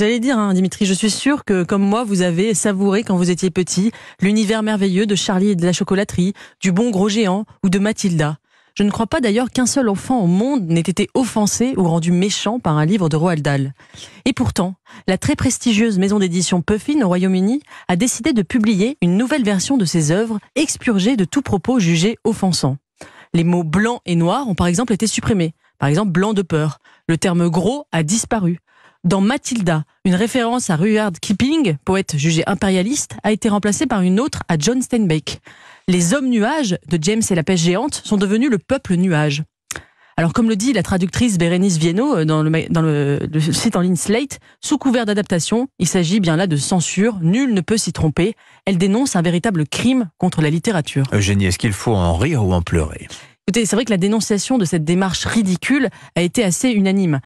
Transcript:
J'allais dire, hein, Dimitri, je suis sûr que, comme moi, vous avez savouré quand vous étiez petit l'univers merveilleux de Charlie et de la chocolaterie, du bon gros géant ou de Mathilda. Je ne crois pas d'ailleurs qu'un seul enfant au monde n'ait été offensé ou rendu méchant par un livre de Roald Dahl. Et pourtant, la très prestigieuse maison d'édition Puffin au Royaume-Uni a décidé de publier une nouvelle version de ses œuvres, expurgée de tout propos jugé offensant. Les mots blanc et noir ont par exemple été supprimés. Par exemple, blanc de peur. Le terme gros a disparu dans Mathilda, Une référence à Rudyard Kipling, poète jugé impérialiste, a été remplacée par une autre à John Steinbeck. Les hommes nuages de James et la pêche géante sont devenus le peuple nuage. Alors, comme le dit la traductrice Bérénice Viennot euh, dans, le, site en ligne Slate, sous couvert d'adaptation, il s'agit bien là de censure, nul ne peut s'y tromper. Elle dénonce un véritable crime contre la littérature. Eugénie, est-ce qu'il faut en rire ou en pleurer Écoutez, c'est vrai que la dénonciation de cette démarche ridicule a été assez unanime.